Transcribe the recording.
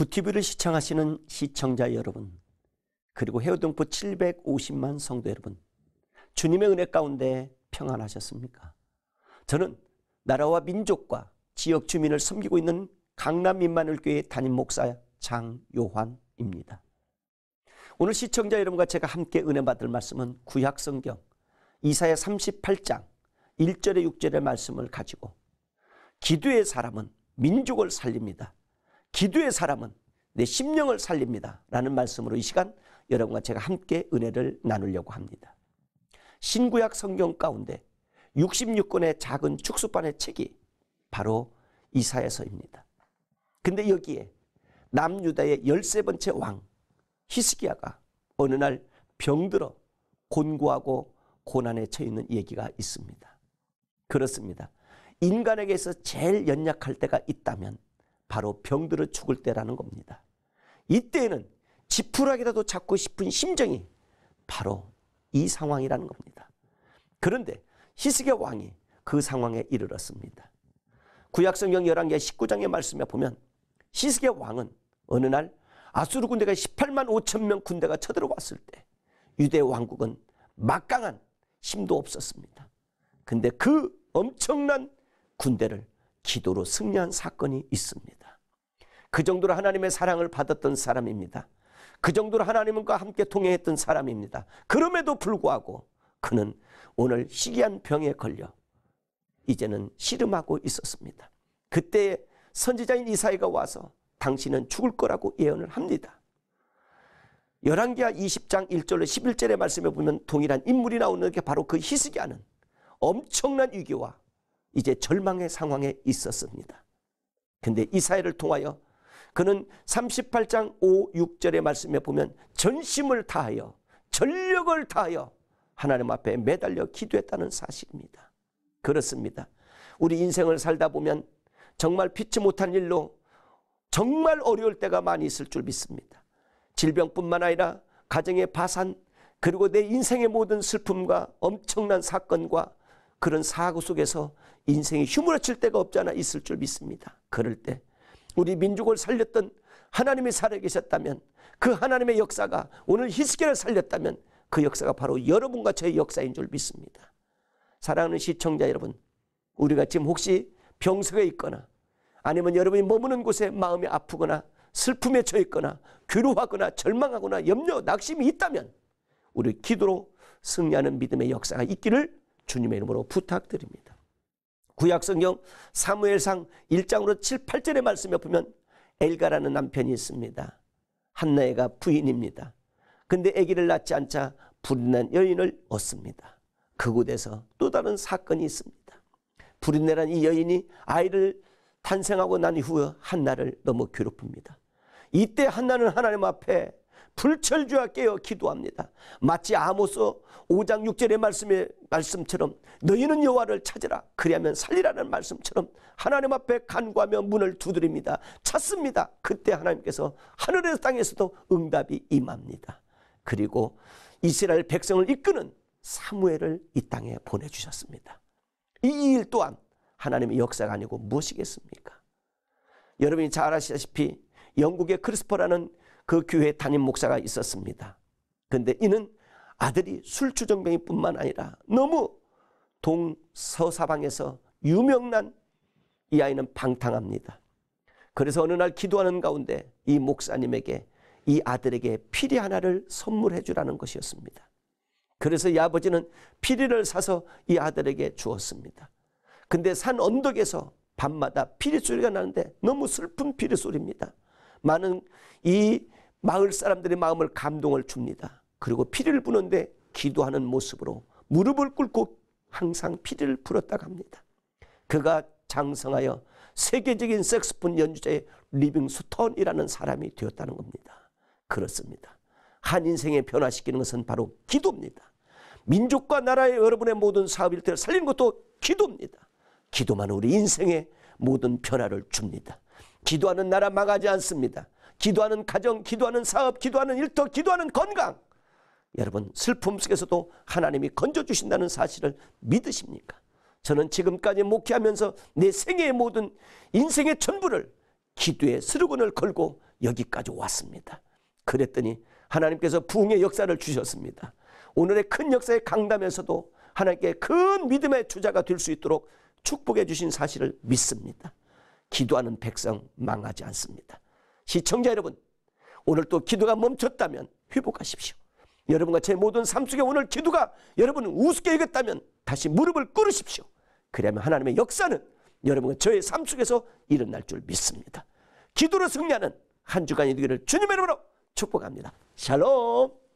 구티비를 시청하시는 시청자 여러분, 그리고 헤어동포 750만 성도 여러분, 주님의 은혜 가운데 평안하셨습니까? 저는 나라와 민족과 지역 주민을 섬기고 있는 강남 민만을교회 담임 목사 장요환입니다. 오늘 시청자 여러분과 제가 함께 은혜 받을 말씀은 구약 성경 이사야 38장 1절의 6절의 말씀을 가지고 기도의 사람은 민족을 살립니다. 기도의 사람은 내 심령을 살립니다. 라는 말씀으로 이 시간 여러분과 제가 함께 은혜를 나누려고 합니다. 신구약 성경 가운데 66권의 작은 축수반의 책이 바로 이사야서입니다. 근데 여기에 남유다의 13번째 왕 히스기야가 어느 날 병들어 곤고하고 고난에 처 있는 얘기가 있습니다. 그렇습니다. 인간에게서 제일 연약할 때가 있다면 바로 병들어 죽을 때라는 겁니다. 이때에는 지푸라기라도 잡고 싶은 심정이 바로 이 상황이라는 겁니다. 그런데 히스기야 왕이 그 상황에 이르렀습니다. 구약성경 11개 19장의 말씀에 보면 히스기야 왕은 어느 날 아수르 군대가 18만 5천 명 군대가 쳐들어왔을 때 유대 왕국은 막강한 힘도 없었습니다. 근데 그 엄청난 군대를 기도로 승리한 사건이 있습니다. 그 정도로 하나님의 사랑을 받았던 사람입니다. 그 정도로 하나님과 함께 통행했던 사람입니다. 그럼에도 불구하고 그는 오늘 희귀한 병에 걸려 이제는 시름하고 있었습니다. 그때 선지자인 이사야가 와서 당신은 죽을 거라고 예언을 합니다. 열왕기하 20장 1절로 11절의 말씀에 보면 동일한 인물이 나오는 게 바로 그 히스기야는 엄청난 위기와 이제 절망의 상황에 있었습니다. 근데 이사야를 통하여 그는 38장 5, 6절의 말씀에 보면 전심을 다하여 전력을 다하여 하나님 앞에 매달려 기도했다는 사실입니다. 그렇습니다. 우리 인생을 살다 보면 정말 피치 못한 일로 정말 어려울 때가 많이 있을 줄 믿습니다. 질병뿐만 아니라 가정의 파산 그리고 내 인생의 모든 슬픔과 엄청난 사건과 그런 사고 속에서 인생이 휘몰아칠 때가 없잖아 있을 줄 믿습니다. 그럴 때 우리 민족을 살렸던 하나님이 살아계셨다면 그 하나님의 역사가 오늘 히스기를 살렸다면 그 역사가 바로 여러분과 저의 역사인 줄 믿습니다. 사랑하는 시청자 여러분 우리가 지금 혹시 병석에 있거나 아니면 여러분이 머무는 곳에 마음이 아프거나 슬픔에 처해 있거나 괴로워하거나 절망하거나 염려 낙심이 있다면 우리 기도로 승리하는 믿음의 역사가 있기를 주님의 이름으로 부탁드립니다. 구약성경 사무엘상 1장으로 7, 8절의 말씀에 보면 엘가라는 남편이 있습니다. 한나애가 부인입니다. 근데 아기를 낳지 않자 불인한 여인을 얻습니다. 그곳에서 또 다른 사건이 있습니다. 불인내란 이 여인이 아이를 탄생하고 난이 후에 한나를 너무 괴롭힙니다. 이때 한나는 하나님 앞에 불철주하게요 기도합니다. 마치 아모스 5장 6절의 말씀에 말씀처럼 너희는 여호와를 찾으라 그리하면 살리라는 말씀처럼 하나님 앞에 간구하며 문을 두드립니다. 찾습니다. 그때 하나님께서 하늘에서 땅에서도 응답이 임합니다. 그리고 이스라엘 백성을 이끄는 사무엘을 이 땅에 보내주셨습니다. 이 일 또한 하나님의 역사가 아니고 무엇이겠습니까? 여러분이 잘 아시다시피 영국의 크리스퍼라는 그 교회 담임 목사가 있었습니다. 그런데 이는 아들이 술주정뱅이뿐만 아니라 너무 동서사방에서 유명난 이 아이는 방탕합니다. 그래서 어느 날 기도하는 가운데 이 목사님에게 이 아들에게 피리 하나를 선물해 주라는 것이었습니다. 그래서 이 아버지는 피리를 사서 이 아들에게 주었습니다. 근데 산 언덕에서 밤마다 피리 소리가 나는데 너무 슬픈 피리 소리입니다. 많은 이 마을 사람들의 마음을 감동을 줍니다. 그리고 피를 부는데 기도하는 모습으로 무릎을 꿇고 항상 피를 불었다고 합니다. 그가 장성하여 세계적인 섹스폰 연주자의 리빙 스톤이라는 사람이 되었다는 겁니다. 그렇습니다. 한 인생에 변화시키는 것은 바로 기도입니다. 민족과 나라의 여러분의 모든 사업 일대를 살리는 것도 기도입니다. 기도만 우리 인생에 모든 변화를 줍니다. 기도하는 나라 망하지 않습니다. 기도하는 가정, 기도하는 사업, 기도하는 일터, 기도하는 건강. 여러분 슬픔 속에서도 하나님이 건져주신다는 사실을 믿으십니까? 저는 지금까지 목회하면서 내 생애의 모든 인생의 전부를 기도의 수르군을 걸고 여기까지 왔습니다. 그랬더니 하나님께서 부흥의 역사를 주셨습니다. 오늘의 큰 역사의 강담에서도 하나님께 큰 믿음의 주자가 될 수 있도록 축복해 주신 사실을 믿습니다. 기도하는 백성 망하지 않습니다. 시청자 여러분, 오늘 또 기도가 멈췄다면 회복하십시오. 여러분과 제 모든 삶 속에 오늘 기도가 여러분을 우습게 여겼다면 다시 무릎을 꿇으십시오. 그러면 하나님의 역사는 여러분과 저의 삶 속에서 일어날 줄 믿습니다. 기도로 승리하는 한 주간이 되기를 주님의 이름으로 축복합니다. 샬롬!